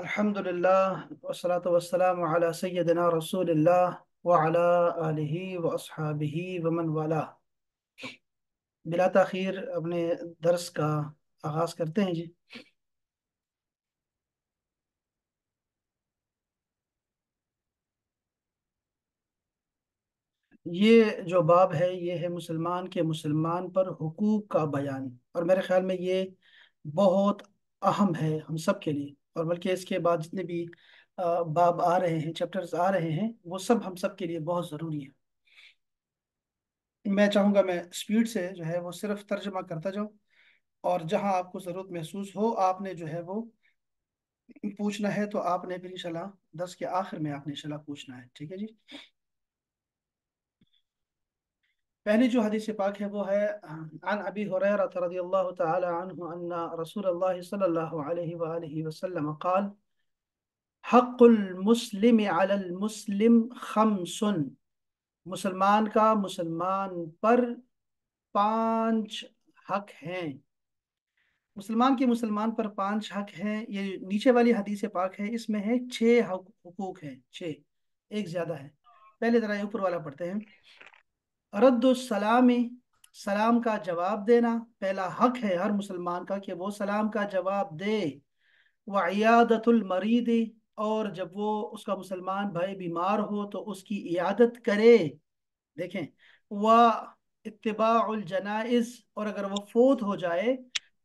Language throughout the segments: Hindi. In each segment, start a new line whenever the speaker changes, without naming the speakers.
अल्हम्दुलिल्लाह सैदना रसूलिल्लाह अपने दर्स का आगाज़ करते हैं जी ये जो बाब है ये है मुसलमान के मुसलमान पर हकूक़ का बयान और मेरे ख्याल में ये बहुत अहम है हम सब के लिए और बल्कि इसके बाद जितने भी आ, बाब आ रहे हैं चैप्टर्स आ रहे हैं वो सब हम सब के लिए बहुत ज़रूरी है मैं चाहूँगा मैं स्पीड से जो है वो सिर्फ तर्जमा करता जाऊँ और जहाँ आपको ज़रूरत महसूस हो आपने जो है वो पूछना है तो आपने फिर इंशाल्लाह दस के आखिर में आपने इंशाल्लाह पूछना है ठीक है जी पहले जो हदीस पाक है वो है अन अबी हुरैरा रदी अल्लाह तआला अन्हु अन्ना रसूल अल्लाह सल्लल्लाहु अलैहि वआलिहि वसल्लम قال حق المسلم على المسلم خمس मुसलमान का मुसलमान पर पांच हक हैं मुसलमान के मुसलमान पर पांच हक हैं ये नीचे वाली हदीस पाक है इसमें है छह हकूक हैं छह एक ज़्यादा है पहले ज़रा ऊपर वाला पढ़ते हैं रद्दुलसलाम सलाम का जवाब देना पहला हक है हर मुसलमान का कि वो सलाम का जवाब दे वयादतुलमरीदी और जब वो उसका मुसलमान भाई बीमार हो तो उसकी इयादत करे देखें व इतबाजनाइज और अगर वो फोत हो जाए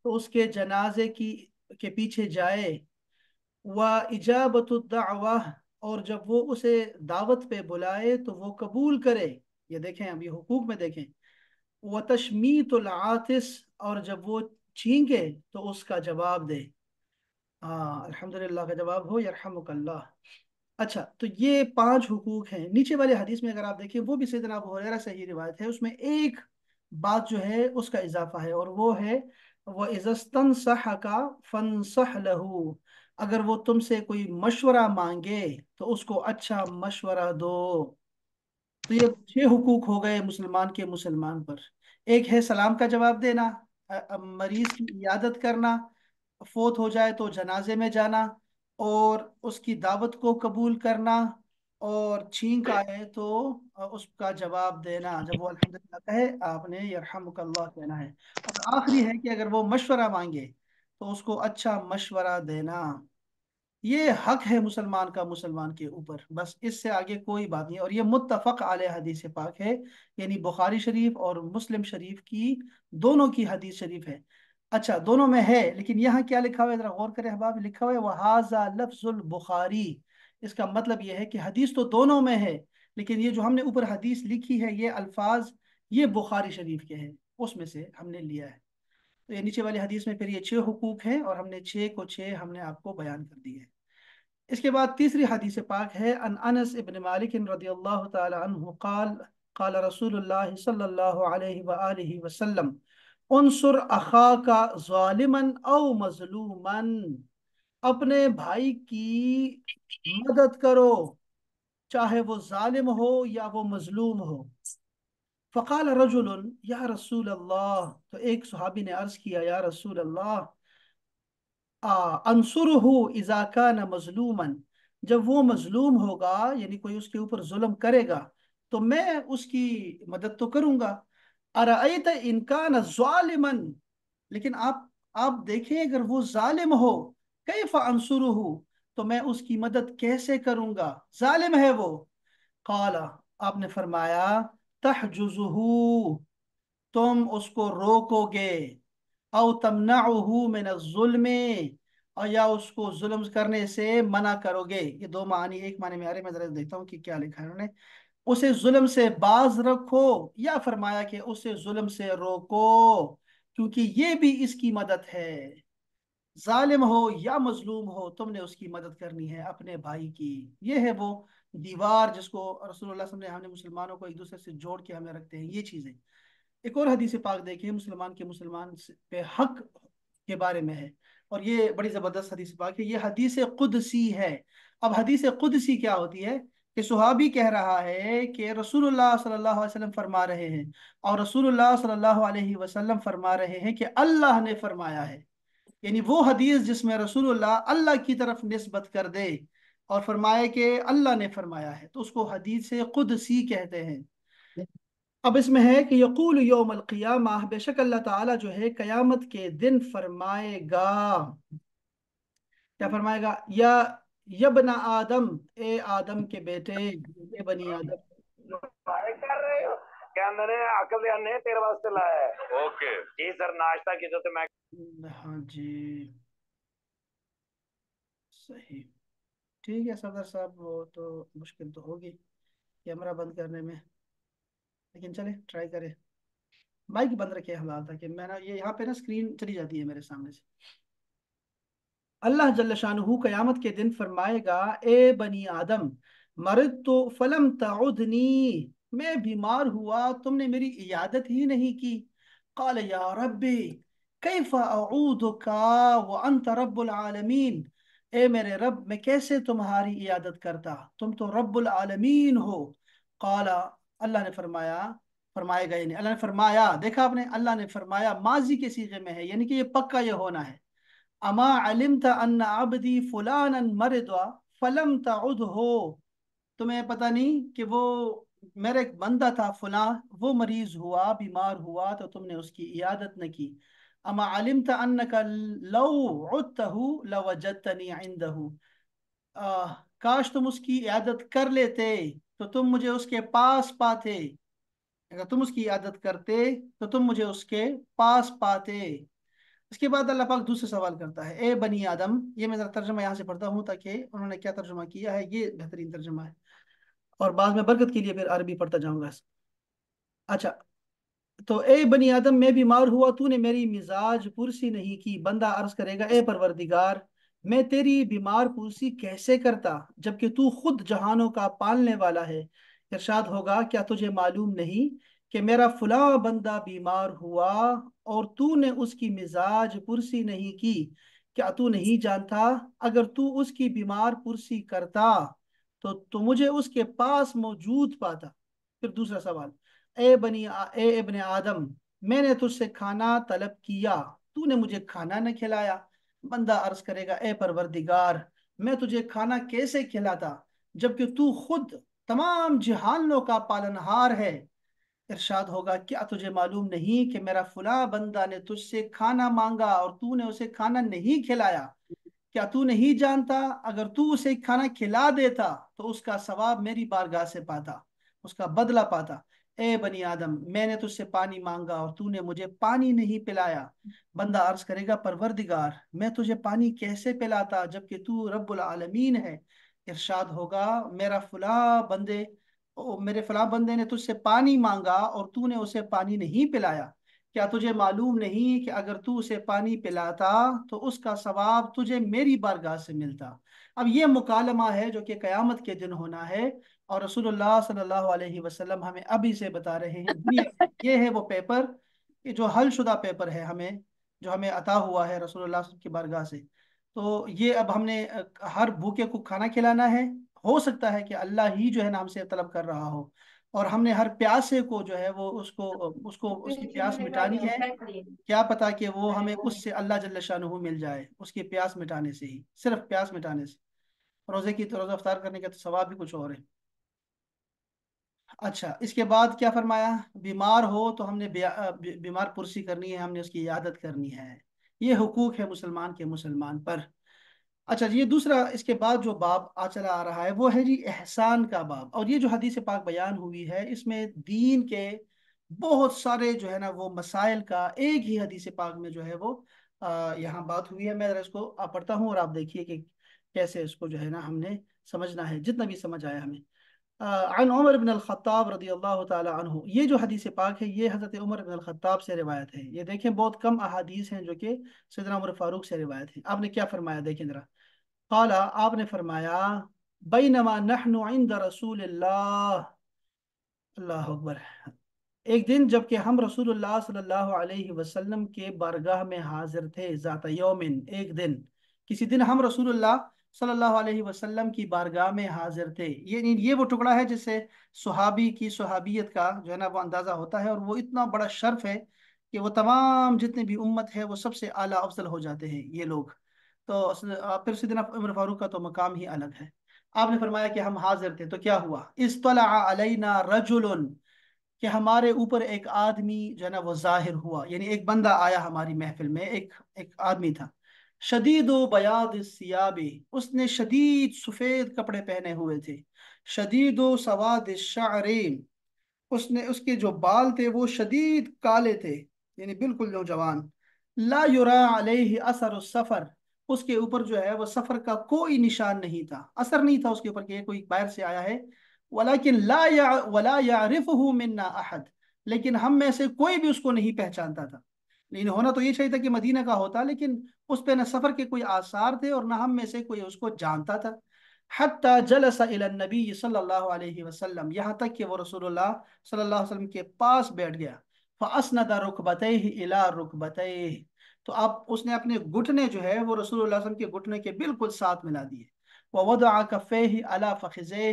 तो उसके जनाजे की के पीछे जाए व इजाबतुलदावा और जब वो उसे दावत पे बुलाए तो वो कबूल करे ये देखें अभी हुकूक में देखें व तो लातिस और जब वो छींके तो उसका जवाब दे हाँ अलहमदिल्ला का जवाब हो यरहमकल्ला अच्छा तो ये पांच हुकूक हैं नीचे वाले हदीस में अगर आप देखें वो भी सैदना अबू हुरैरा से ही रिवायत है उसमें एक बात जो है उसका इजाफा है और वो है वह इज़स्तन सह का फ़न सह लहू अगर वो तुमसे कोई मशवरा मांगे तो उसको अच्छा मशवरा दो तो ये छह हुकूक हो गए मुसलमान के मुसलमान पर एक है सलाम का जवाब देना मरीज की इयादत करना फोत हो जाए तो जनाजे में जाना और उसकी दावत को कबूल करना और छींक आए तो उसका जवाब देना जब वो अल्हम्दुलिल्लाह कहे आपने यरहमुकल्लाह कहना है और आखिरी है कि अगर वो मशवरा मांगे तो उसको अच्छा मशवरा देना ये हक है मुसलमान का मुसलमान के ऊपर बस इससे आगे कोई बात नहीं और ये मुत्तफ़क आल हदीस पाक है यानी बुखारी शरीफ और मुस्लिम शरीफ की दोनों की हदीस शरीफ है अच्छा दोनों में है लेकिन यहाँ क्या लिखा हुआ है जरा गौर करें अहबाब लिखा हुआ है हाजा लफ्जुल बुखारी इसका मतलब यह है कि हदीस तो दोनों में है लेकिन ये जो हमने ऊपर हदीस लिखी है ये अल्फाज ये बुखारी शरीफ के हैं उसमें से हमने लिया है तो ये नीचे वाले हदीस में फिर ये छः हकूक़ हैं और हमने छः को छः हमने आपको बयान कर दिए इसके बाद तीसरी हदीस पाक है अन अनस इबन मालिक रदी अल्लाह तु काल काल रसूलुल्लाह सल्लल्लाहु अलैहि वआलैहि वसल्लम उनसुर अखा का जालिमन औ मजलूमन अपने भाई की मदद करो चाहे वो जालिम हो या वो मजलूम हो फ़काल रजुल या रसूल अल्लाह तो एक सहाबी ने अर्ज़ किया या रसूल अल्लाह अनसुर हो इजाका न मजलूमन जब वो मजलूम होगा यानी कोई उसके ऊपर जुल्म करेगा तो मैं उसकी मदद तो करूँगा अरत इनका नालिमन लेकिन आप आप देखें अगर वो ालिम हो कैफ अनसुर हो तो मैं उसकी मदद कैसे करूँगा ालिम है वो काला आपने फरमाया तहजुजहू तुम उसको रोकोगे औ तमनाहू मिन जुल्म और या उसको जुल्म करने से मना करोगे ये दो मानी एक माने में अरे मैं जरा देखता हूँ कि क्या लिखा है उन्होंने उसे जुल्म से बाज रखो या फरमाया कि उसे जुल्म से रोको क्योंकि ये भी इसकी मदद है जालिम हो या मजलूम हो तुमने उसकी मदद करनी है अपने भाई की ये है वो दीवार जिसको रसूलुल्लाह ने मुसलमानों को एक दूसरे से जोड़ के हमें रखते हैं ये चीज़ें एक और हदीस पाक देखिए मुसलमान के मुसलमान पे हक के बारे में है और ये बड़ी ज़बरदस्त हदीस पाक है ये हदीस कुदसी है अब हदीस कुदसी क्या होती है कि सुहाबी कह रहा है कि रसूल सल्लल्लाहु अलैहि फरमा रहे हैं और रसूल सल्लल्लाहु अलैहि फरमा रहे हैं कि अल्लाह ने फरमाया है यानी वो हदीस जिसमें रसूल अल्लाह की तरफ नस्बत कर दे और फरमाया कि अल्लाह ने फरमाया है तो उसको हदीस सी कहते हैं अब इसमें है कि यकूल योम योमकियामा बेशक अल्लाह ताला जो है क़यामत के दिन फरमाएगा क्या फरमाएगा या यबना आदम ए आदम के बेटे ए बनी आदम कर रहे हो क्या मैंने अकल ने तेरे वास्ते लाया है ओके जी सर नाश्ता की तो मैं हाँ जी सही ठीक है सदर साहब वो तो मुश्किल तो होगी कैमरा बंद करने में लेकिन चले ट्राई करें माइक बंद रखे हलाल था कि मैं ना ये यहाँ पे ना स्क्रीन चली जाती है मेरे सामने से अल्लाह जल्ल शाहू क़यामत के दिन फरमाएगा ए बनी आदम मरद तो फलम तउदनी मैं बीमार हुआ तुमने मेरी इयादत ही नहीं की काल या रब्बी कैफा अऊद का व अंत रब्बुल आलमीन ए मेरे रब मैं कैसे तुम्हारी इयादत करता तुम तो रब्बुल आलमीन हो काला अल्लाह ने फरमाया फरमाए गए नहीं अल्लाह ने फरमाया देखा आपने अल्लाह ने फरमाया माजी के सीखे में है यानी कि ये पक्का ये होना है अमा अलिम था अन्ना अबदी फुलान मरदवा फलम तद हो तुम्हें पता नहीं कि वो मेरा एक बंदा था फुला वो मरीज हुआ बीमार हुआ तो तुमने उसकी इयादत न की अमा आलिम तन्नकू काश तुम उसकी आदत कर लेते तो तुम मुझे उसके पास पाते अगर तुम उसकी आदत करते तो तुम मुझे उसके पास पाते इसके बाद अल्लाह पाक दूसरे सवाल करता है ए बनी आदम ये मैं ज़रा तर्जमा यहाँ से पढ़ता हूँ ताकि उन्होंने क्या तर्जमा किया है ये बेहतरीन तर्जमा है और बाद में बरकत के लिए फिर अरबी पढ़ता जाऊँगा अच्छा तो ए बनी आदम मैं बीमार हुआ तूने मेरी मिजाज पुरसी नहीं की बंदा अर्ज करेगा ए परवरदिगार मैं तेरी बीमार पुरसी कैसे करता जबकि तू खुद जहानों का पालने वाला है इरशाद होगा क्या तुझे मालूम नहीं कि मेरा फुला बंदा बीमार हुआ और तूने उसकी मिजाज पुरसी नहीं की क्या तू नहीं जानता अगर तू उसकी बीमार पुरसी करता तो, तो मुझे उसके पास मौजूद पाता फिर दूसरा सवाल ए बनी ए इबन आदम मैंने तुझसे खाना तलब किया तूने मुझे खाना न खिलाया बंदा अर्ज करेगा ए परवरदिगार मैं तुझे खाना कैसे खिलाता जबकि तू खुद तमाम जहानों का पालनहार है इरशाद होगा क्या तुझे मालूम नहीं कि मेरा फुला बंदा ने तुझसे खाना मांगा और तूने उसे खाना नहीं खिलाया क्या तू नहीं जानता अगर तू उसे खाना खिला देता तो उसका सवाब मेरी बारगाह से पाता उसका बदला पाता ए बनी आदम मैंने तुझसे पानी मांगा और तूने मुझे पानी नहीं पिलाया बंदा अर्ज करेगा परवरदिगार मैं तुझे पानी कैसे पिलाता जबकि तू रब्बुल आलमीन है इरशाद होगा मेरा फुला बंदे ओ, मेरे फला बंदे ने तुझसे पानी मांगा और तूने उसे पानी नहीं पिलाया क्या तुझे मालूम नहीं कि अगर तू उसे पानी पिलाता तो उसका सवाब तुझे मेरी बारगाह से मिलता अब ये मुकालमा है जो कि क़यामत के दिन होना है और रसूलुल्लाह सल्लल्लाहु अलैहि वसल्लम हमें अभी से बता रहे हैं ये है वो पेपर कि जो शुदा पेपर है हमें जो हमें अता हुआ है रसूलुल्लाह की बारगाह से तो ये अब हमने हर भूखे को खाना खिलाना है हो सकता है कि अल्लाह ही जो है ना हमसे तलब कर रहा हो और हमने हर प्यासे को जो है वो उसको उसको उसकी प्यास मिटानी है क्या पता कि वो हमें उससे अल्लाह जल्ल शाह मिल जाए उसकी प्यास मिटाने से ही सिर्फ प्यास मिटाने से रोज़े की तो रोज़ा अफ्तार करने का तो सवाब भी कुछ और है अच्छा इसके बाद क्या फरमाया बीमार हो तो हमने बीमार पुरसी करनी है हमने उसकी इयादत करनी है ये हकूक है मुसलमान के मुसलमान पर अच्छा ये दूसरा इसके बाद जो बाब आ चला आ रहा है वो है जी एहसान का बाब और ये जो हदीस पाक बयान हुई है इसमें दीन के बहुत सारे जो है ना वो मसाइल का एक ही हदीस पाक में जो है वो यहाँ बात हुई है मैं इसको पढ़ता हूँ और आप देखिए कि कैसे इसको जो है ना हमने समझना है जितना भी समझ आया हमें अन उमर बिन ख़त्ताब रदी अल्लाह तु ये जो हदीस पाक है ये हज़रत उमर बिन ख़त्ताब से रिवायत है ये देखें बहुत कम अहादीस हैं जो कि सदना उमर फ़ारूक से रिवायत है आपने क्या फ़रमाया देखें ज़रा कला आपने फ़रमाया बई नमा नहनुंद रसूल अल्लाह अकबर एक दिन जबकि हम रसूल सल्लल्लाहु अलैहि वसल्लम के बारगाह में हाजिर थे ज़ात यौमिन एक दिन किसी दिन हम रसूलुल्लाह सल्लल्लाहु अलैहि वसल्लम की बारगाह में हाजिर थे ये ये वो टुकड़ा है जिससे सहाबी की सहाबियत का जो है ना वो अंदाज़ा होता है और वो इतना बड़ा शर्फ है कि वो तमाम जितनी भी उम्मत है वो सबसे आला अफजल हो जाते हैं ये लोग तो फिर सदना उमर फारूक का तो मकाम ही अलग है आपने फरमाया कि हम हाजिर थे तो क्या हुआ इस तलाना रजुल कि हमारे ऊपर एक आदमी जो है ना वो जाहिर हुआ यानी एक बंदा आया हमारी महफिल में एक एक आदमी था शदीद बयाद सियाबी उसने शदीद सफ़ेद कपड़े पहने हुए थे शदीद सवाद शारेम उसने उसके जो बाल थे वो शदीद काले थे यानी बिल्कुल नौजवान ला युरा असर सफ़र उसके ऊपर जो है वो सफ़र का कोई निशान नहीं था असर नहीं था उसके ऊपर कि कोई बाहर से आया है वलाकिन ला या वला यारिफ मिन्ना अहद लेकिन हम में से कोई भी उसको नहीं पहचानता था लेकिन होना तो ये चाहिए था कि मदीना का होता लेकिन उस पर न सफ़र के कोई आसार थे और न हम में से कोई उसको जानता था हती जलसनबी सल्ला वसलम यहाँ तक कि वो रसोल्ला सल्ला के पास बैठ गया फ़सनदा रुकबत इला रुकबत तो आप उसने अपने घुटने जो है वो रसूल के घुटने के बिल्कुल साथ मिला दिए वह वद आकफ़े ही अला फ़खज़े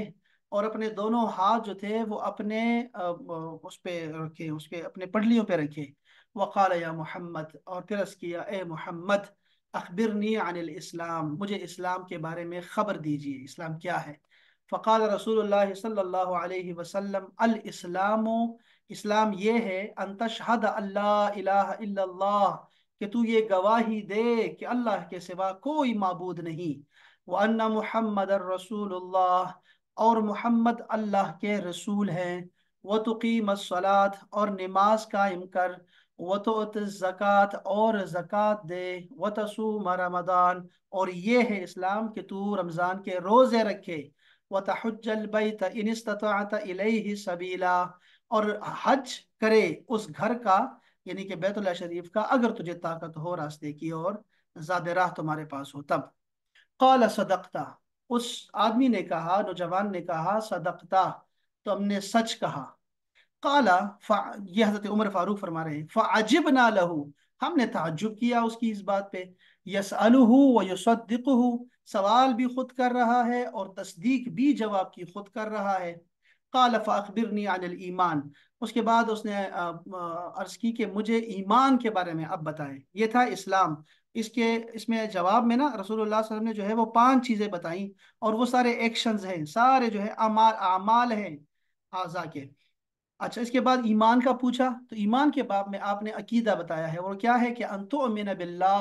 और अपने दोनों हाथ जो थे वो अपने उस पर रखे उसके अपने पटलियों पर रखे वक़ाल या मोहम्मद और फिर किया ए मोहम्मद अखबिरनी अनिल इस्लाम मुझे इस्लाम के बारे में ख़बर दीजिए इस्लाम क्या है फ़काल रसूल सल्ला वसम अलस्लाम इस्लाम ये है अनतशहद अल्लाह कि तू ये गवाही दे कि अल्लाह के सिवा कोई मबूद नहीं व अन्ना मोहम्मद और मोहम्मद अल्लाह के रसूल हैं व तुकीम सलात और नमाज कायम कर वतोत ज़क़़त और ज़क़़त दे वतसूम रमदान और ये है इस्लाम कि तू रमज़ान के रोज़े रखे वतहजलबैत इन इस्ततात इलैहि सबीला और हज करे उस घर का यानी कि बैतुल शरीफ का अगर तुझे ताकत हो रास्ते की और ज़्यादा राह तुम्हारे पास हो तब कौल सदकता उस आदमी ने कहा नौजवान ने कहा सदकता तुमने तो सच कहा काला ये हजरत उमर फारूक फरमा रहे हैं फ़ाजिब ना लहू हमने ताजुब किया उसकी इस बात पे यस व यसदिक सवाल भी खुद कर रहा है और तस्दीक भी जवाब की खुद कर रहा है काला फ़ाकबिरनी अनिल ईमान उसके बाद उसने अर्ज़ की कि मुझे ईमान के बारे में अब बताएं ये था इस्लाम इसके इसमें जवाब में ना रसूलुल्लाह वसल्लम ने जो है वो पांच चीज़ें बताई और वो सारे एक्शंस हैं सारे जो है अमाल अमाल हैं आज़ा के अच्छा इसके बाद ईमान का पूछा तो ईमान के बाद में आपने अकीदा बताया है और क्या है कि अंतो मिन बिल्ला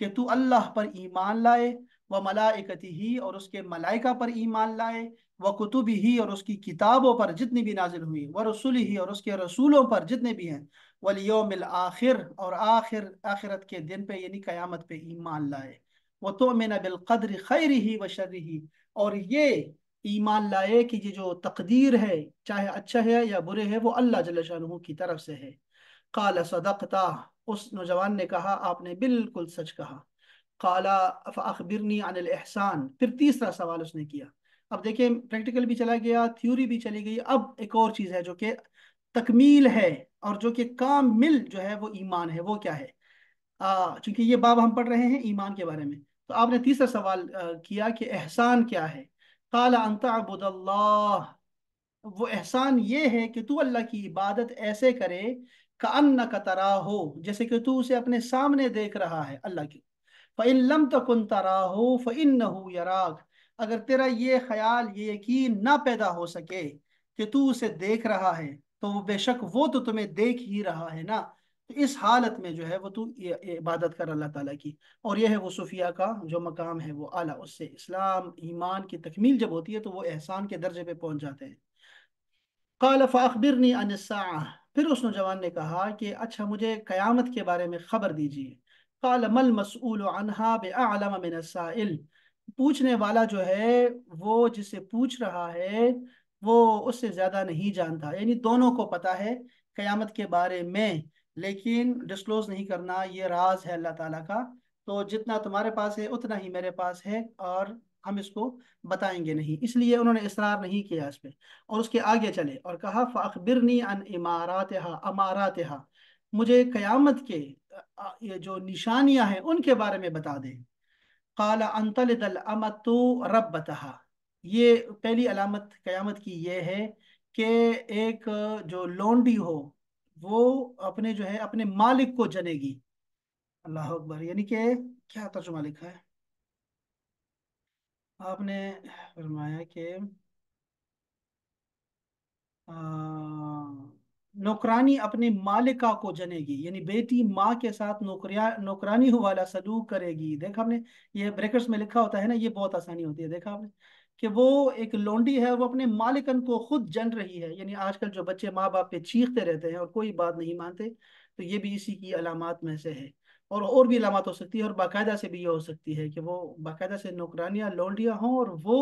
के तू अल्लाह पर ईमान लाए व मलाकती ही और उसके मलाइका पर ईमान लाए व कुतुब ही और उसकी किताबों पर जितनी भी नाजिल हुई व रसूल ही और उसके रसूलों पर जितने भी हैं वलियोमिल आखिर और आखिर आखिरत के दिन पे यानी क़यामत पे ईमान लाए व तो नबिल बिलकद्र खैर ही व शर ही और ये ईमान लाए कि ये जो तकदीर है चाहे अच्छा है या बुरे है वो अल्लाह जल शाह की तरफ से है काला सदकता उस नौजवान ने कहा आपने बिल्कुल सच कहा काला अखबिरनी अनिल एहसान फिर तीसरा सवाल उसने किया अब देखिए प्रैक्टिकल भी चला गया थ्योरी भी चली गई अब एक और चीज़ है जो कि तकमील है और जो कि काम मिल जो है वो ईमान है वो क्या है चूंकि ये बाब हम पढ़ रहे हैं ईमान के बारे में तो आपने तीसरा सवाल किया कि एहसान क्या है काला अंतबुदल्ला वो एहसान ये है कि तू अल्लाह की इबादत ऐसे करे का अन्न का तरा हो जैसे कि तू उसे अपने सामने देख रहा है अल्लाह की तो तकन तरा हो फ़िन यराग अगर तेरा ये ख्याल ये यकीन ना पैदा हो सके कि तू उसे देख रहा है तो वो बेशक वो तो तुम्हें देख ही रहा है ना तो इस हालत में जो है वो तू इबादत कर अल्लाह ताला की और यह है वो सूफिया का जो मकाम है वो आला उससे इस्लाम ईमान की तकमील जब होती है तो वो एहसान के दर्जे पे पहुंच जाते हैं काल फिर उस नौजवान ने कहा कि अच्छा मुझे क़यामत के बारे में ख़बर दीजिए काल मल मसूल अनहा पूछने वाला जो है वो जिसे पूछ रहा है वो उससे ज़्यादा नहीं जानता यानी दोनों को पता है क़यामत के बारे में लेकिन डिस्क्लोज नहीं करना ये राज है अल्लाह ताला का तो जितना तुम्हारे पास है उतना ही मेरे पास है और हम इसको बताएंगे नहीं इसलिए उन्होंने इसरार नहीं किया इस पर और उसके आगे चले और कहा फ़ाखबिरनी अन इमारात अमारात मुझे क़यामत के ये जो निशानियां हैं उनके बारे में बता दें काला अंतल दल अमत रब ये पहली अलामत क़यामत की ये है कि एक जो लोंडी हो वो अपने जो है अपने मालिक को जनेगी अल्लाह अकबर यानी कि क्या तर्जुमा लिखा है आपने फरमाया कि नौकरानी अपने मालिका को जनेगी यानी बेटी माँ के साथ नौकरिया नौकरानी वाला सलूक करेगी देखा आपने ये ब्रेकर्स में लिखा होता है ना ये बहुत आसानी होती है देखा आपने कि वो एक लोंडी है वो अपने मालिकन को खुद जन रही है यानी आजकल जो बच्चे माँ बाप पे चीखते रहते हैं और कोई बात नहीं मानते तो ये भी इसी की अलामत में से है और और भी अलामत हो सकती है और बाकायदा से भी ये हो सकती है कि वो बाकायदा से नौकरानियाँ लोंडियाँ हों और वो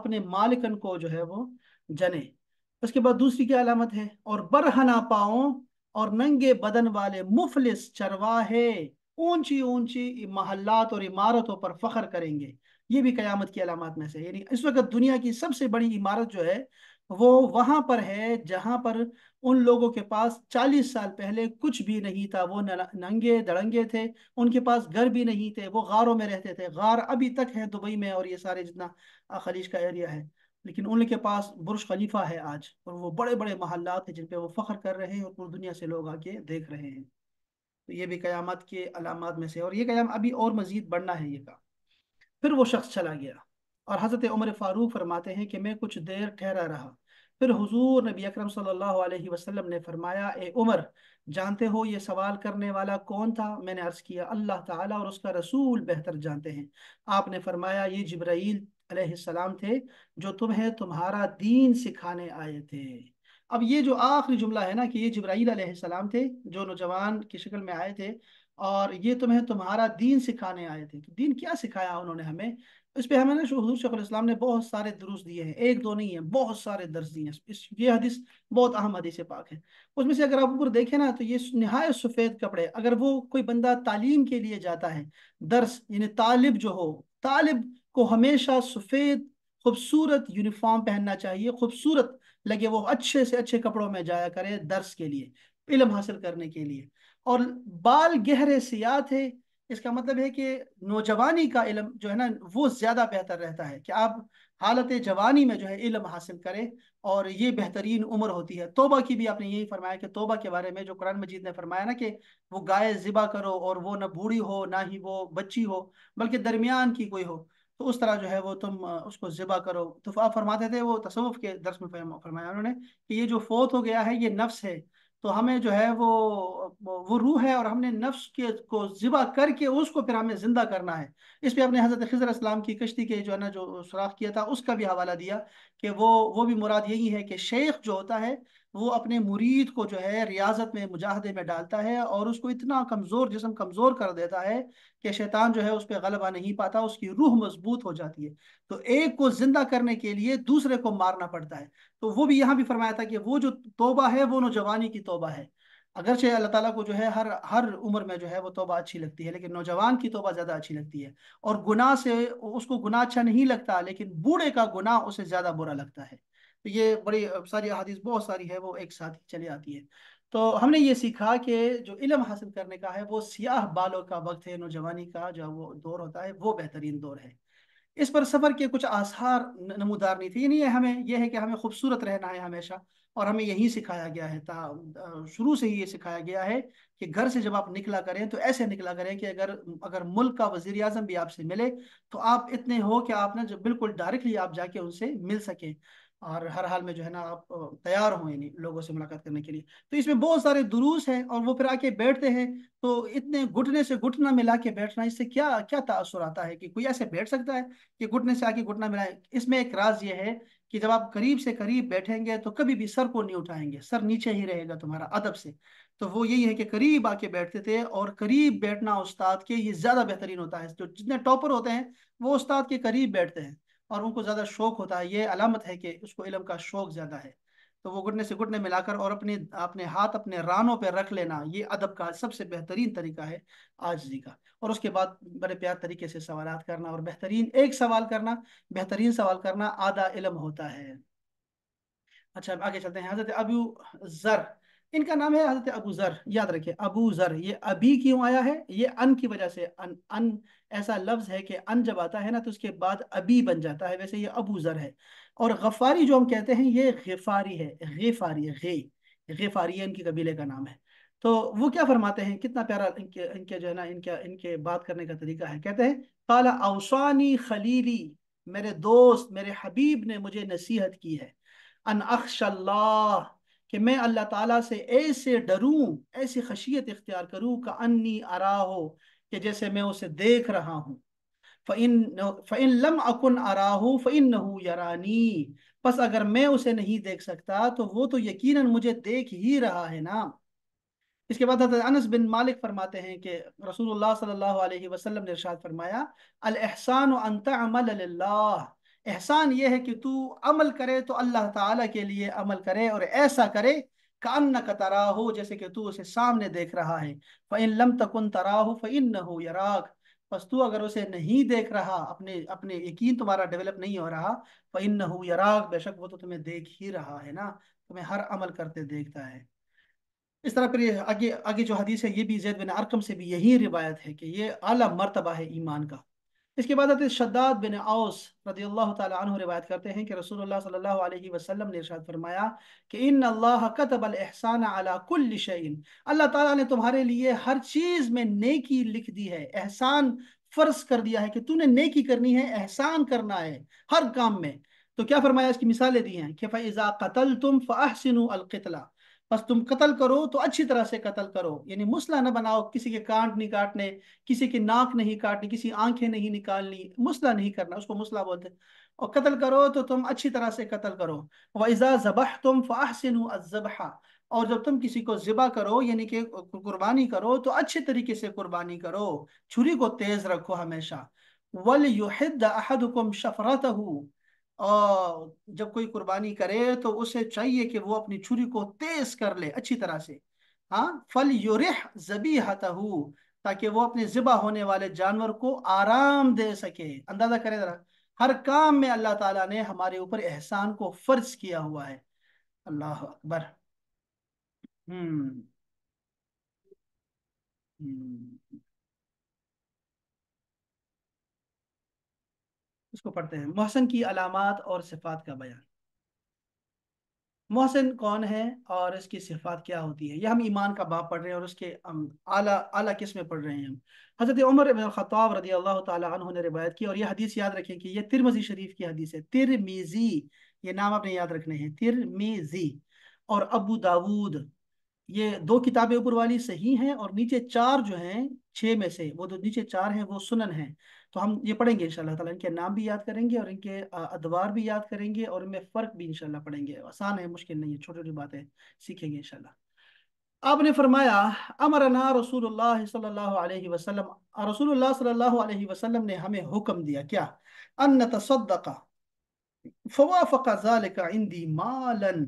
अपने मालिकन को जो है वो जने उसके बाद दूसरी क्या अलामत है और बरहना पाओ और नंगे बदन वाले मुफलिस चरवाहे ऊंची ऊंची महल्लात और इमारतों पर फख्र करेंगे ये भी कयामत की अलामत में से यानी इस वक्त दुनिया की सबसे बड़ी इमारत जो है वो वहाँ पर है जहाँ पर उन लोगों के पास चालीस साल पहले कुछ भी नहीं था वो नंगे दड़ंगे थे उनके पास घर भी नहीं थे वो गारों में रहते थे गार अभी तक है दुबई में और ये सारे जितना खलीज का एरिया है लेकिन उनके पास बुरश खलीफा है आज और वो बड़े बड़े महल्लात हैं जिन पे वो फख्र कर रहे हैं और पूरी दुनिया से लोग आके देख रहे हैं तो ये भी क्यामत के अलामत में से और ये क़्याम अभी और मज़ीद बढ़ना है ये काम फिर वो शख्स चला गया और हज़रत उमर फ़ारूक फरमाते हैं कि मैं कुछ देर ठहरा रहा फिर हुजूर नबी अकरम सल्लल्लाहु अलैहि वसल्लम ने फरमाया ए उमर जानते हो ये सवाल करने वाला कौन था मैंने अर्ज़ किया अल्लाह ताला और उसका रसूल बेहतर जानते हैं आपने फरमाया ये जबराइल अलैहिस्सलाम थे जो तुम्हें तुम्हारा दीन सिखाने आए थे अब ये जो आखिरी जुमला है ना कि ये जबराइल सलाम थे जो नौजवान की शक्ल में आए थे और ये तुम्हें तुम्हारा दीन सिखाने आए थे तो दीन क्या सिखाया उन्होंने हमें इस पर हमें हजूर शेखलाम ने बहुत सारे दुरुस्त दिए हैं एक दो नहीं है बहुत सारे दर्ज दिए हैं इस ये हदीस बहुत अहम हदीस पाक है उसमें से अगर आप ऊपर देखें ना तो ये नहाय सफ़ेद कपड़े अगर वो कोई बंदा तालीम के लिए जाता है दर्स यानी तालिब जो हो तालिब को हमेशा सफ़ेद खूबसूरत यूनिफॉर्म पहनना चाहिए खूबसूरत लगे वो अच्छे से अच्छे कपड़ों में जाया करे दर्स के लिए इलम हासिल करने के लिए और बाल गहरे सियाह थे इसका मतलब है कि नौजवानी का इलम जो है ना वो ज़्यादा बेहतर रहता है कि आप हालत जवानी में जो है इलम हासिल करें और ये बेहतरीन उम्र होती है तोबा की भी आपने यही फरमाया कि तोबा के बारे में जो कुरान मजीद ने फरमाया ना कि वो गाय ज़िबा करो और वो ना बूढ़ी हो ना ही वो बच्ची हो बल्कि दरमियान की कोई हो तो उस तरह जो है वो तुम उसको ज़िबा करो तो आप फरमाते थे वो तसवुफ़ के दर्स में फरमाया उन्होंने कि ये जो फोत हो गया है ये नफ्स है तो हमें जो है वो वो रूह है और हमने नफ्स के को ज़िबा करके उसको फिर हमें ज़िंदा करना है इस पर अपने हज़रत खजर इस्लाम की कश्ती के जो है ना जो सुराख किया था उसका भी हवाला दिया कि वो वो भी मुराद यही है कि शेख जो होता है वो अपने मुरीद को जो है रियाजत में मुजाहदे में डालता है और उसको इतना कमज़ोर जिसम कमज़ोर कर देता है कि शैतान जो है उस पर गलबा नहीं पाता उसकी रूह मजबूत हो जाती है तो एक को ज़िंदा करने के लिए दूसरे को मारना पड़ता है तो वो भी यहाँ भी फरमाया था कि वो जो तोबा है वो नौजवानी की तोबा है अगरचे अल्लाह ताला को जो है हर हर उम्र में जो है वो तोबा अच्छी लगती है लेकिन नौजवान की तोबा ज़्यादा अच्छी लगती है और गुनाह से उसको गुनाह अच्छा नहीं लगता लेकिन बूढ़े का गुनाह उसे ज़्यादा बुरा लगता है तो ये बड़ी सारी अदीस बहुत सारी है वो एक साथ ही चले आती है तो हमने ये सीखा कि जो इलम हासिल करने का है वो सियाह बालों का वक्त है नौजवानी का जो वो दौर होता है वो बेहतरीन दौर है इस पर सफ़र के कुछ आसार नमदार नहीं थे यानी हमें यह है कि हमें खूबसूरत रहना है हमेशा और हमें यही सिखाया गया है ता शुरू से ही ये सिखाया गया है कि घर से जब आप निकला करें तो ऐसे निकला करें कि अगर अगर मुल्क का वजीर अजम भी आपसे मिले तो आप इतने हो कि आपने जो बिल्कुल डायरेक्टली आप जाके उनसे मिल सकें और हर हाल में जो है ना आप तैयार हों यानी लोगों से मुलाकात करने के लिए तो इसमें बहुत सारे दुरूस हैं और वो फिर आके बैठते हैं तो इतने घुटने से घुटना मिला के बैठना इससे क्या क्या तासर आता है कि कोई ऐसे बैठ सकता है कि घुटने से आके घुटना मिलाए इसमें एक राज ये है कि जब आप करीब से करीब बैठेंगे तो कभी भी सर को नहीं उठाएंगे सर नीचे ही रहेगा तुम्हारा अदब से तो वो यही है कि करीब आके बैठते थे और करीब बैठना उस्ताद के ये ज़्यादा बेहतरीन होता है जो जितने टॉपर होते हैं वो उस्ताद के करीब बैठते हैं और उनको ज़्यादा शौक होता है ये अलामत है कि उसको इलम का शौक ज़्यादा है तो वो घुटने से घुटने मिलाकर और अपने अपने हाथ अपने रानों पर रख लेना ये अदब का सबसे बेहतरीन तरीका है जी का और उसके बाद बड़े प्यार तरीके से सवाल करना और बेहतरीन एक सवाल करना बेहतरीन सवाल करना आधा इलम होता है अच्छा आगे चलते हैं हज़रत अबू ज़र इनका नाम है हज़रत अबू ज़र याद रखे अबू ज़र ये अभी क्यों आया है ये अन की वजह से अन अन ऐसा लफ्ज़ है कि अन जब आता है ना तो उसके बाद अबी बन जाता है वैसे ये अबूज़र है और गफ़ारी जो हम कहते हैं ये गफ़ारी है गफ़ारी है गे गफ़ारी है इनके कबीले का नाम है तो वो क्या फरमाते हैं कितना प्यारा इनके इनके जो है ना इनके इनके बात करने का तरीका है कहते हैं काला अवसानी खलीली मेरे दोस्त मेरे हबीब ने मुझे नसीहत की है अन अख्शल्लाह कि मैं अल्लाह ताला से ऐसे डरूं ऐसी खशियत इख्तियार करूं का अन्नी अरा हो कि जैसे मैं उसे देख रहा हूं फ़िन फ़िन लम अकुन अराहू फ़िन यरानी बस अगर मैं उसे नहीं देख सकता तो वो तो यकीनन मुझे देख ही रहा है ना इसके बाद हजरत अनस बिन मालिक फरमाते हैं कि रसूलुल्लाह सल्लल्लाहु अलैहि वसल्लम ने इरशाद फरमाया अल एहसान अमल एहसान ये है कि तू अमल करे तो अल्लाह ताला के लिए अमल करे और ऐसा करे कान न हो जैसे कि तू उसे सामने देख रहा है फ़ैन लम तकुन हो फिन न हो यराक बस तू अगर उसे नहीं देख रहा अपने अपने यकीन तुम्हारा डेवलप नहीं हो रहा फ़ैन न हो यराक बेशक वो तो तुम्हें देख ही रहा है ना तुम्हें हर अमल करते देखता है इस तरह फिर आगे आगे जो हदीस है ये भी जैद बिन अरकम से भी यही रिवायत है कि ये अला मरतबा है ईमान का इसके बाद आते शद्दाद बिन औस रदी अल्लाह तु रिवायत करते हैं कि रसूल सल्ला वसलम ने इरशाद फरमाया कि इन अल्लाह कतबल एहसान अला कुल शैन अल्लाह ताला ने तुम्हारे लिए हर चीज़ में नेकी लिख दी है एहसान फ़र्ज कर दिया है कि तूने नेकी करनी है एहसान करना है हर काम में तो क्या फरमाया इसकी मिसालें दी हैं कि फ़ैज़ा कतल तुम फ़ाहसिन अलकतला बस तुम कत्ल करो तो अच्छी तरह से कत्ल करो यानी मुसला न बनाओ किसी के कांट नहीं काटने किसी की नाक नहीं काटनी किसी आंखें नहीं निकालनी मुसला नहीं करना उसको मुसला बोलते और कत्ल करो तो तुम अच्छी तरह से कत्ल करो वज़ा ज़बह तुम फ़ाहसिन और जब तुम किसी को ज़िबा करो यानी कि कुर्बानी करो तो अच्छे तरीके से कुर्बानी करो छुरी को तेज़ रखो हमेशा वल युहद कुम शफरत और जब कोई कुर्बानी करे तो उसे चाहिए कि वो अपनी छुरी को तेज कर ले अच्छी तरह से हाँ फल युरह जबी हतहू ताकि वो अपने ज़िबा होने वाले जानवर को आराम दे सके अंदाज़ा करें ज़रा हर काम में अल्लाह ताला ने हमारे ऊपर एहसान को फ़र्ज किया हुआ है अल्लाह अकबर हम्म हम्म इसको पढ़ते हैं मोहसन की अलामत और सिफात का बयान मोहसिन कौन है और इसकी सिफात क्या होती है यह हम ईमान का बाप पढ़ रहे हैं और उसके आला आला किस में पढ़ रहे हैं हम हज़रत उमर खताब रदी अल्लाह ने रिवायत की और यह हदीस याद रखें कि यह तिरमजी शरीफ की हदीस है तिर तिरमीज़ी ये नाम आपने याद रखने हैं तिरमीज़ी और अबू दाऊद ये दो किताबें ऊपर वाली सही हैं और नीचे चार जो हैं छह में से वो जो नीचे चार हैं वो सुनन हैं तो हम ये पढ़ेंगे इंशाल्लाह ताला इनके नाम भी याद करेंगे और इनके अदवार भी याद करेंगे और इनमें फ़र्क भी इनशाला पढ़ेंगे आसान है मुश्किल नहीं है छोटी छोटी बातें सीखेंगे इनशाला आपने फरमाया अमर रसूलुल्लाह वसल्लम रसूल सल्लल्लाहु अलैहि ने हमें हुक्म दिया क्या अन तसद्दका फवाफ़ा ज़ालिका इंदी मालन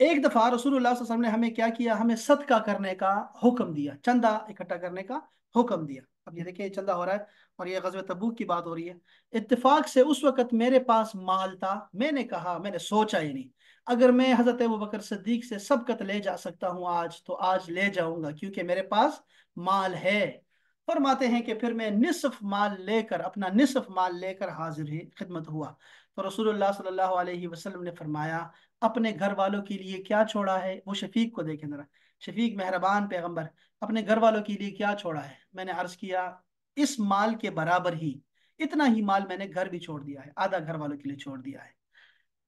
एक दफा रसूल ने हमें क्या किया हमें सदका करने का हुक्म दिया चंदा इकट्ठा करने का हुक्म दिया अब ये देखिए चंदा हो रहा है और ये गजब तबूक की बात हो रही है इतफाक से उस वक़्त मेरे पास माल था मैंने कहा मैंने सोचा ही नहीं अगर मैं हज़रत अबू बकर सदीक से सबकत ले जा सकता हूँ आज तो आज ले जाऊँगा क्योंकि मेरे पास माल है फरमाते हैं कि फिर मैं निसफ माल लेकर अपना निसफ माल लेकर हाजिर ही खिदमत हुआ तो रसूल सल्लल्लाहु अलैहि वसल्लम ने फरमाया अपने घर वालों के लिए क्या छोड़ा है वो शफीक को देखें ज़रा शफीक मेहरबान पैगम्बर अपने घर वालों के लिए क्या छोड़ा है मैंने अर्ज किया इस माल के बराबर ही इतना ही माल मैंने घर भी छोड़ दिया है आधा घर वालों के लिए छोड़ दिया है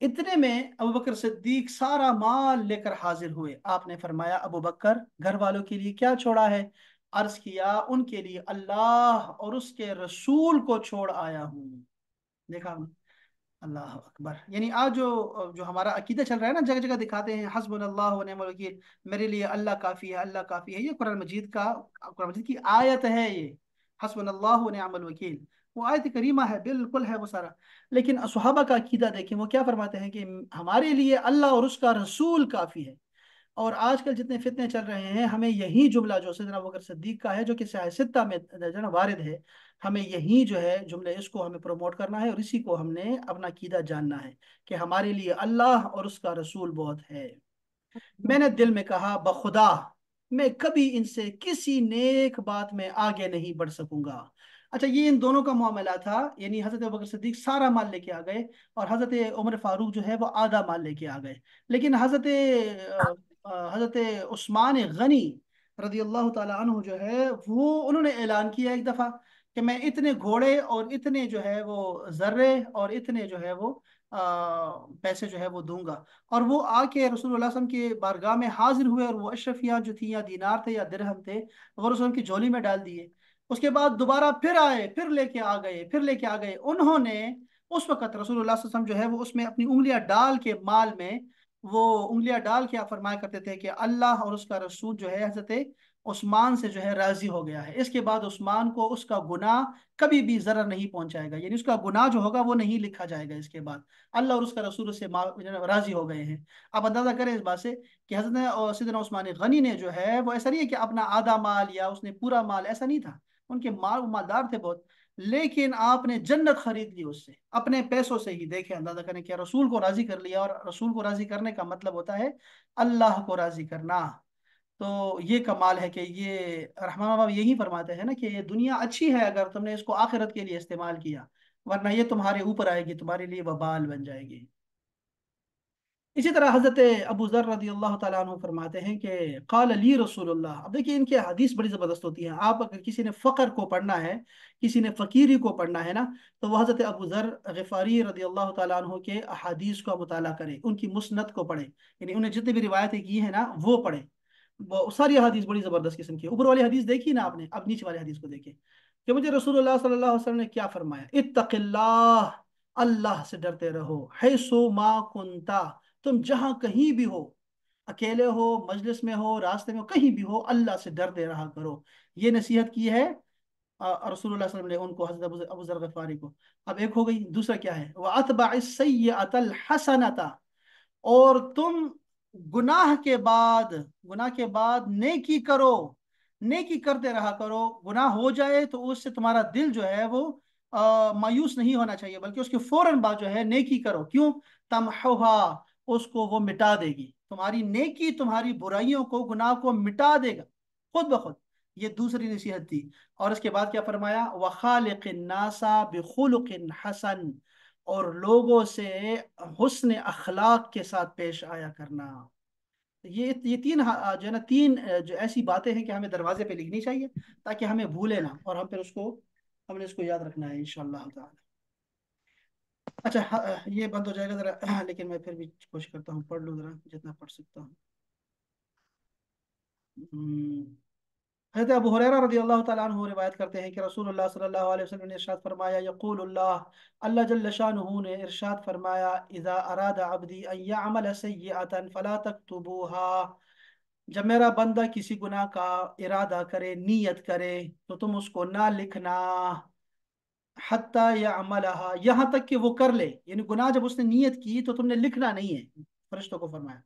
इतने में अबू बकर सिद्दीक सारा माल लेकर हाजिर हुए आपने फरमाया अबू बकर घर वालों के लिए क्या छोड़ा है अर्ज किया उनके लिए अल्लाह और उसके रसूल को छोड़ आया हूँ देखा अल्लाह अकबर यानी आज जो जो हमारा अकीदा चल रहा है ना जगह जगह दिखाते हैं हसब वकील मेरे लिए अल्लाह काफ़ी है अल्लाह काफ़ी है ये कुरान मजीद का कुरान मजीद की आयत है ये हसब वकील वो आयत करीमा है बिल्कुल है वो सारा लेकिन सुहाबा का अकीदा देखें वो क्या फरमाते हैं कि हमारे लिए अल्लाह और उसका रसूल काफ़ी है और आजकल जितने फितने चल रहे हैं हमें यही जुमला जो सदना बकर सद्दीक का है जो कि सिता में जना वारद है हमें यही जो है जुमले इसको हमें प्रमोट करना है और इसी को हमने अपना कीदा जानना है कि हमारे लिए अल्लाह और उसका रसूल बहुत है अच्छा। मैंने दिल में कहा बखुदा मैं कभी इनसे किसी नेक बात में आगे नहीं बढ़ सकूंगा अच्छा ये इन दोनों का मामला था यानी हज़रत बकर सिद्दीक सारा माल लेके आ गए और हज़रत उमर फारूक जो है वो आधा माल लेके आ गए लेकिन हज़रत हाँ। हज़रत उस्मान गनी रदी अल्लाह तु जो है वो उन्होंने ऐलान किया एक दफ़ा कि मैं इतने घोड़े और इतने जो है वो जर्रे और इतने जो है वो पैसे जो है वो दूंगा और वो आके रसूल के बारगाह में हाजिर हुए और वो अशरफियाँ जो थी या दीनार थे या दरहम थे वो रसूल की झोली में डाल दिए उसके बाद दोबारा फिर आए फिर लेके आ गए फिर लेके आ गए उन्होंने उस वक़्त रसूल जो है वो उसमें अपनी उंगलियाँ डाल के माल में वो उंगलियां डाल के आप फरमाया करते थे कि अल्लाह और उसका रसूल जो है हजरत उस्मान से जो है राज़ी हो गया है इसके बाद उस्मान को उसका गुनाह कभी भी ज़रा नहीं पहुंचाएगा यानी उसका गुनाह जो होगा वो नहीं लिखा जाएगा इसके बाद अल्लाह और उसका रसूल से राज़ी हो गए हैं आप अंदाज़ा करें इस बात से कि हजरत सदना उस्मान गनी ने जो है वो ऐसा नहीं है कि अपना आधा माल या उसने पूरा माल ऐसा नहीं था उनके माल मालदार थे बहुत लेकिन आपने जन्नत खरीद ली उससे अपने पैसों से ही देखे अंदाजा करें क्या रसूल को राजी कर लिया और रसूल को राजी करने का मतलब होता है अल्लाह को राजी करना तो ये कमाल है कि ये रहमान बाबा यही फरमाते हैं ना कि ये दुनिया अच्छी है अगर तुमने इसको आखिरत के लिए इस्तेमाल किया वरना ये तुम्हारे ऊपर आएगी तुम्हारे लिए वबाल बन जाएगी इसी तरह हज़रत अबू ज़र रदी अल्लाह तु फरमाते हैं कि काल अली रसूलुल्लाह अब देखिए इनकी हदीस बड़ी ज़बरदस्त होती है आप अगर किसी ने फ़कर को पढ़ना है किसी ने फ़कीरी को पढ़ना है ना तो वह हज़रत अबू ज़र गफ़ारी रदी अल्लाह तु के अहादीस का मताल करें उनकी मुसनत को पढ़ें यानी उन्हें जितनी भी रिवायतें की हैं ना वो पढ़ें वो सारी हदीस बड़ी ज़बरदस्त किस्म की ऊपर वाली हदीस देखी ना आपने अब नीचे वाली हदीस को देखिए कि मुझे रसूल सल्लल्लाहु अलैहि वसल्लम ने क्या फरमाया इत्तक़िल्लाह अल्लाह से डरते रहो है सो मा कुंता तुम जहां कहीं भी हो अकेले हो मजलिस में हो रास्ते में हो कहीं भी हो अल्लाह से डर दे रहा करो ये नसीहत की है रसूल ने उनको हजरत को अब एक हो गई दूसरा क्या है वह अतबासतल हसनता और तुम गुनाह के बाद गुनाह के बाद नेकी करो नेकी करते रहा करो गुनाह हो जाए तो उससे तुम्हारा दिल जो है वो आ, मायूस नहीं होना चाहिए बल्कि उसके फौरन बाद जो है नेकी करो क्यों तमहा उसको वो मिटा देगी तुम्हारी नेकी तुम्हारी बुराइयों को गुनाह को मिटा देगा खुद ब खुद ये दूसरी नसीहत थी और इसके बाद क्या फरमाया वखालिक नासा बेखुल हसन और लोगों से हसन अखलाक के साथ पेश आया करना तो ये ये तीन हाँ, हाँ, जो है ना तीन जो ऐसी बातें हैं कि हमें दरवाजे पे लिखनी चाहिए ताकि हमें भूले ना और हम फिर उसको हमने उसको याद रखना है इन शाह अच्छा हाँ, ये बंद हो जाएगा ज़रा हाँ, लेकिन मैं फिर भी कोशिश करता हूँ पढ़ लू ज़रा जितना पढ़ सकता हूँ हम्म, हज़रत हुरैरा रदी अल्लाह ताला अन्हु रिवायत करते हैं कि रसूलुल्लाह सल्लल्लाहु अलैहि वसल्लम ने इरशाद फरमाया यकूल अल्लाह अल्लाह जल्ल शानहू ने इरशाद फरमाया इज़ा अरादा अब्दी अन यअमल सय्यअतन फला तक्तुबूहा जब मेरा बंदा किसी गुनाह का इरादा करे नीयत करे तो तुम उसको ना लिखना हती या अमलहा यहाँ तक कि वो कर ले यानी गुनाह जब उसने नीयत की तो तुमने लिखना नहीं है फरिश्तों को फरमाया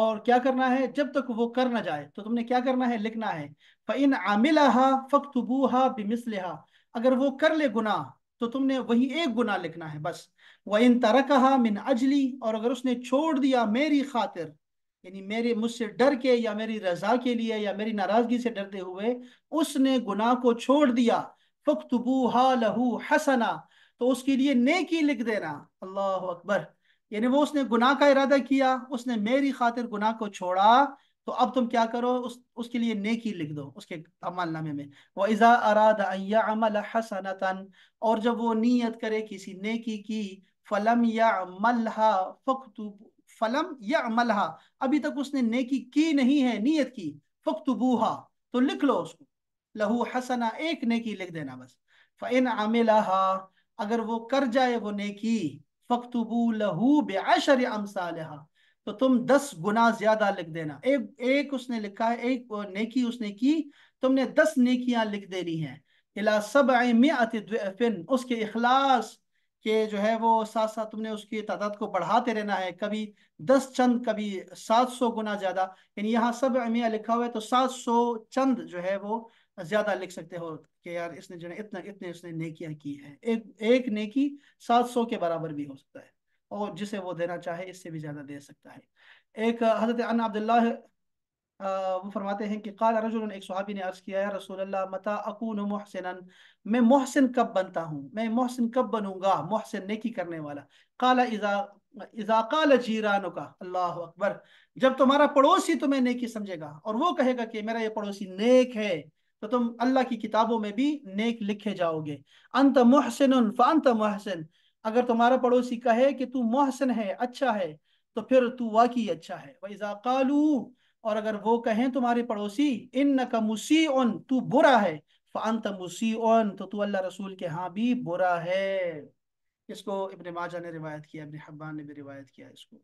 और क्या करना है जब तक वो कर ना जाए तो तुमने क्या करना है लिखना है फिन आमिलहा फकतुबूहा अगर वो कर ले गुनाह तो तुमने वही एक गुना लिखना है बस व इन तरकहा मिन अजली और अगर उसने छोड़ दिया मेरी खातिर यानी मेरे मुझसे डर के या मेरी रजा के लिए या मेरी नाराज़गी से डरते हुए उसने गुनाह को छोड़ दिया फ़ुकतबूहा लहू हसना तो उसके लिए नेकी लिख देना अल्लाह अकबर यानी वो उसने गुनाह का इरादा किया उसने मेरी खातिर गुनाह को छोड़ा तो अब तुम क्या करो उस उसके लिए नेकी लिख दो उसके अमलनामे में वह इज़ा अरादा अमल हसनतन और जब वो नीयत करे किसी नेकी की फ़लम या मल्हा फ़ुकतब फ़लम या अमलहा अभी तक उसने नेकी की नहीं है नीयत की फ़ुकतबूहा तो लिख लो उसको लहू हसना एक नेकी लिख देना बस फिन आमिला अगर वो कर जाए वो नेकी फकतुबू लहू बेअशर अमसाल तो तुम दस गुना ज्यादा लिख देना एक एक उसने लिखा है एक नेकी उसने की तुमने दस नेकियां लिख देनी है इला सब फिन उसके अखलास के जो है वो साथ साथ तुमने उसकी तादाद को बढ़ाते रहना है कभी दस चंद कभी सात सौ गुना ज्यादा यानी यहाँ सब अमिया लिखा हुआ है तो सात सौ चंद जो है वो ज्यादा लिख सकते हो कि यार इसने जो है इतना इतने इसने नेकियां की है एक एक नेकी सात सौ के बराबर भी हो सकता है और जिसे वो देना चाहे इससे भी ज्यादा दे सकता है एक हजरत अन अब्दुल्ला वो फरमाते हैं कि काल रजुल एक सहाबी ने अर्ज़ किया रसूल मता अकून मोहसिन मैं मोहसिन कब बनता हूँ मैं मोहसिन कब बनूंगा मोहसिन नेकी करने वाला काला इजा काल जीरान का अल्लाह अकबर जब तुम्हारा पड़ोसी तुम्हें नेकी समझेगा और वो कहेगा कि मेरा ये पड़ोसी नेक है तो तुम अल्लाह की किताबों में भी नेक लिखे जाओगे अंत मोहसिन फांत मोहसिन अगर तुम्हारा पड़ोसी कहे कि तू मोहसिन है अच्छा है तो फिर तू वाकई अच्छा है वैजा कालू और अगर वो कहें तुम्हारे पड़ोसी इन न का मुसी उन तू बुरा है फ़ानत मुसी उन तो तू अल्लाह रसूल के हाँ भी बुरा है इसको इबन माजा ने रिवायत किया इबन हब्बान ने भी रिवायत किया इसको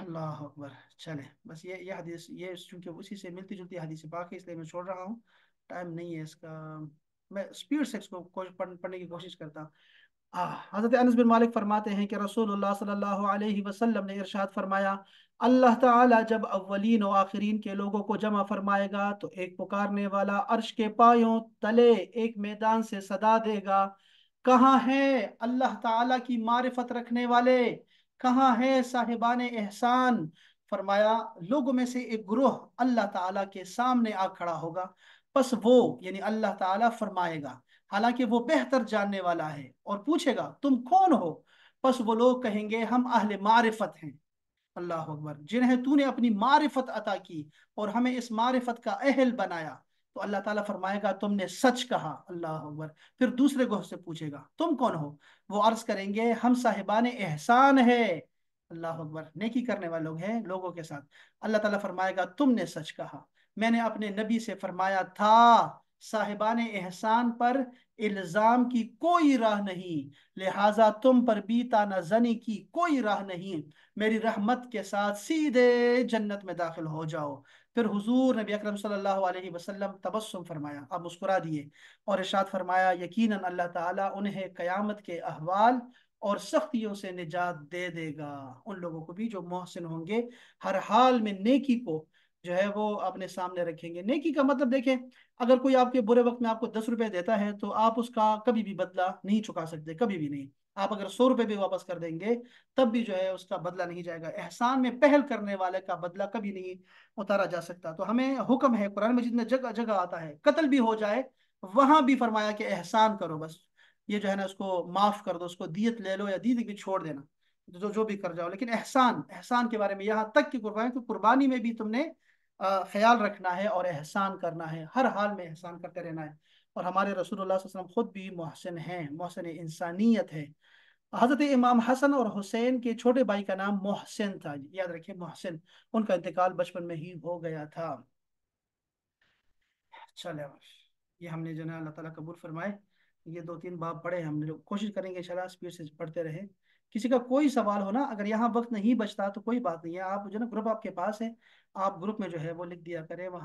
अल्लाह अकबर चले बस ये ये हदीस ये चूंकि उसी से मिलती जुलती हदीस पाक है इसलिए मैं छोड़ रहा हूँ टाइम नहीं है इसका मैं स्पीड से इसको पढ़ने की कोशिश करता हूँ हज़रत अनस बिन मालिक फरमाते हैं कि रसूलुल्लाह सल्लल्लाहु अलैहि वसल्लम ने इरशाद फरमाया अल्लाह ताला जब अव्वलीन और आखिरीन के लोगों को जमा फरमाएगा तो एक पुकारने वाला अर्श के पायों तले एक मैदान से सदा देगा कहाँ है अल्लाह ताला की मारिफत रखने वाले कहाँ है साहिबान एहसान फरमाया लोगों में से एक ग्रोह अल्लाह ताला के सामने आ खड़ा होगा बस वो यानी अल्लाह ताला फरमाएगा हालांकि वो बेहतर जानने वाला है और पूछेगा तुम कौन हो बस वो लोग कहेंगे हम अहल मारिफत हैं अल्लाह अकबर जिन्हें तूने अपनी मारिफत अता की और हमें इस मारिफत का अहल बनाया तो अल्लाह ताला फरमाएगा तुमने सच कहा अल्लाह अकबर फिर दूसरे गोह से पूछेगा तुम कौन हो वो अर्ज करेंगे हम साहिबान एहसान है अल्लाह अकबर नेकी करने वाले लोग हैं लोगों के साथ अल्लाह ताला फरमाएगा तुमने सच कहा मैंने अपने नबी से फरमाया था साहिबान एहसान पर इल्ज़ाम की कोई राह नहीं लिहाजा तुम पर भी जनी की कोई राह नहीं मेरी रहमत के साथ सीधे जन्नत में दाखिल हो जाओ फिर हुजूर नबी अकरम सल्लल्लाहु अलैहि वसल्लम तबस्सुम फरमाया आप मुस्कुरा दिए और इरशाद फरमाया यकीनन अल्लाह ताला उन्हें क़यामत के अहवाल और सख्तियों से निजात दे देगा उन लोगों को भी जो मोहसिन होंगे हर हाल में नेकी को जो है वो अपने सामने रखेंगे नेकी का मतलब देखें अगर कोई आपके बुरे वक्त में आपको दस रुपये देता है तो आप उसका कभी भी बदला नहीं चुका सकते कभी भी नहीं आप अगर सौ रुपये भी वापस कर देंगे तब भी जो है उसका बदला नहीं जाएगा एहसान में पहल करने वाले का बदला कभी नहीं उतारा जा सकता तो हमें हुक्म है कुरान मजिद में जगह जगह आता है कत्ल भी हो जाए वहां भी फरमाया कि एहसान करो बस ये जो है ना उसको माफ़ कर दो उसको दियत ले लो या दीद भी छोड़ देना जो जो भी कर जाओ लेकिन एहसान एहसान के बारे में यहाँ तक की कुर्बानी तो कुर्बानी में भी तुमने ख्याल रखना है और एहसान करना है हर हाल में एहसान करते रहना है और हमारे रसूल खुद भी मोहसिन हैं मोहसिन इंसानियत है हज़रत इमाम हसन और हुसैन के छोटे भाई का नाम मोहसिन था याद रखिए मोहसिन उनका इंतकाल बचपन में ही हो गया था चले ये हमने जो है अल्लाह तबूल फरमाए ये दो तीन बाप पढ़े हमने लोग कोशिश करेंगे इंशाल्लाह स्पीड से पढ़ते रहे किसी का कोई सवाल हो ना अगर यहाँ वक्त नहीं बचता तो कोई बात नहीं है आप जो ना ग्रुप आपके पास है आप ग्रुप में जो है वो लिख दिया करें वहाँ